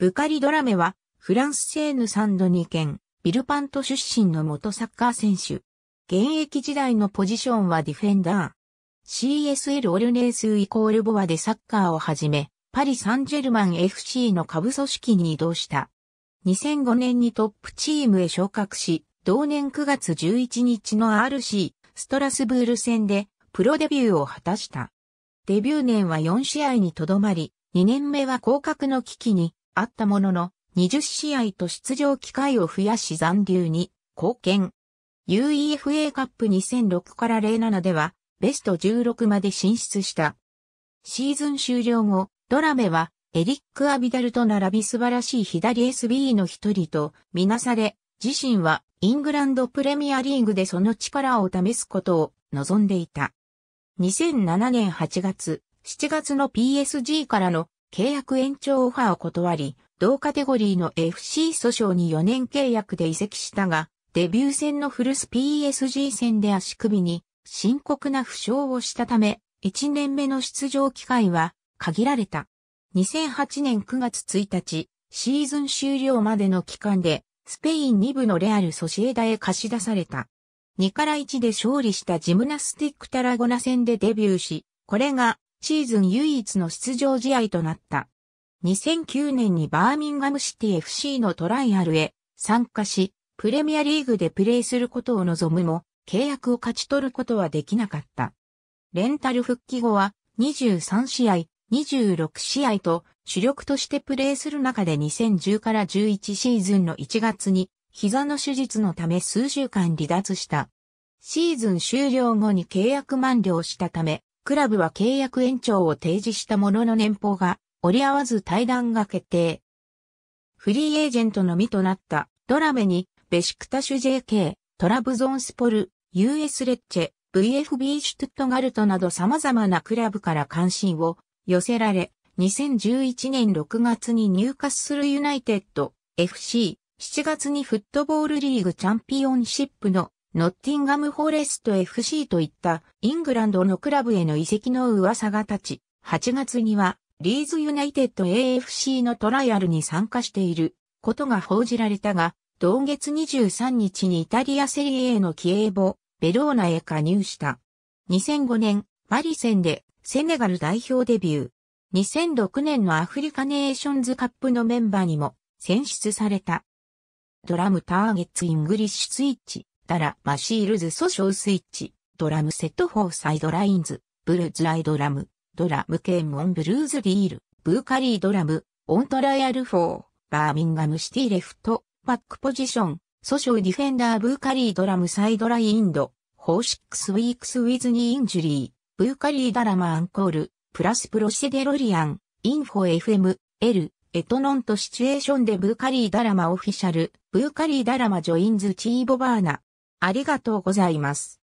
ブカリ・ドラメは、フランスセーヌ・サンドニ県、ビルパント出身の元サッカー選手。現役時代のポジションはディフェンダー。CSL オルネースイコールボアでサッカーを始め、パリ・サンジェルマン FC の下部組織に移動した。2005年にトップチームへ昇格し、同年9月11日の RC、ストラスブール戦で、プロデビューを果たした。デビュー年は4試合にとどまり、2年目は降格の危機にあったものの、20試合と出場機会を増やし残留に貢献。UEFA カップ2006から07では、ベスト16まで進出した。シーズン終了後、ドラメは、エリック・アビダルと並び素晴らしい左 SB の一人とみなされ、自身はイングランドプレミアリーグでその力を試すことを望んでいた。2007年8月、7月の PSG からの契約延長オファーを断り、同カテゴリーの FC 訴訟に4年契約で移籍したが、デビュー戦のフルス PSG 戦で足首に深刻な負傷をしたため、1年目の出場機会は限られた。2008年9月1日、シーズン終了までの期間で、スペイン2部のレアル・ソシエダへ貸し出された。2から1で勝利したジムナスティック・タラゴナ戦でデビューし、これがシーズン唯一の出場試合となった。2009年にバーミンガムシティ FC のトライアルへ参加し、プレミアリーグでプレーすることを望むも、契約を勝ち取ることはできなかった。レンタル復帰後は23試合、26試合と主力としてプレーする中で2010から11シーズンの1月に膝の手術のため数週間離脱した。シーズン終了後に契約満了したためクラブは契約延長を提示したものの年俸が折り合わず対談が決定。フリーエージェントのみとなったドラメにベシクタシュ JK、トラブゾンスポル、US レッチェ、VFB シュトットガルトなど様々なクラブから関心を寄せられ、2011年6月に入荷するユナイテッド FC、7月にフットボールリーグチャンピオンシップのノッティンガム・フォレスト FC といったイングランドのクラブへの移籍の噂が立ち、8月にはリーズユナイテッド AFC のトライアルに参加していることが報じられたが、同月23日にイタリアセリエのキエーボ、ベローナへ加入した。2005年、パリ戦でセネガル代表デビュー。2006年のアフリカネーションズカップのメンバーにも選出された。ドラムターゲッツイングリッシュスイッチ。たら、マシールズ訴訟スイッチ、ドラムセットフォーサイドラインズ、ブルーズライドラム、ドラムケーモンブルーズディール、ブーカリードラム、オントライアルフォー、バーミンガムシティレフト、バックポジション、訴訟ディフェンダーブーカリードラムサイドラインド、ホーシックスウィークスウィズニーインジュリー、ブーカリーダラマアンコール、プラスプロシデロリアン、インフォ FM、L、エトノントシチュエーションでブーカリーダラマオフィシャル、ブーカリーダラマジョインズチーボバーナ、ありがとうございます。